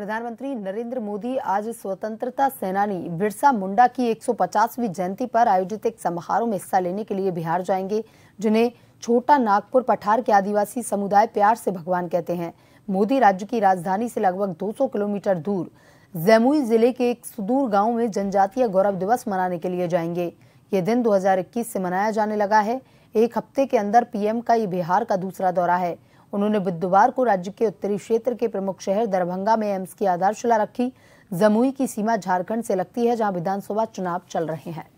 प्रधानमंत्री नरेंद्र मोदी आज स्वतंत्रता सेनानी बिरसा मुंडा की 150वीं जयंती पर आयोजित एक समारोह में हिस्सा लेने के लिए बिहार जाएंगे जिन्हें छोटा नागपुर पठार के आदिवासी समुदाय प्यार से भगवान कहते हैं मोदी राज्य की राजधानी से लगभग 200 किलोमीटर दूर जमुई जिले के एक सुदूर गांव में जनजातीय गौरव दिवस मनाने के लिए जाएंगे ये दिन 2021 से मनाया जाने लगा है एक हफ्ते के अंदर पीएम का ये बिहार का दूसरा दौरा है उन्होंने बुधवार को राज्य के उत्तरी क्षेत्र के प्रमुख शहर दरभंगा में एम्स की आधारशिला रखी जमुई की सीमा झारखंड से लगती है जहां विधानसभा चुनाव चल रहे हैं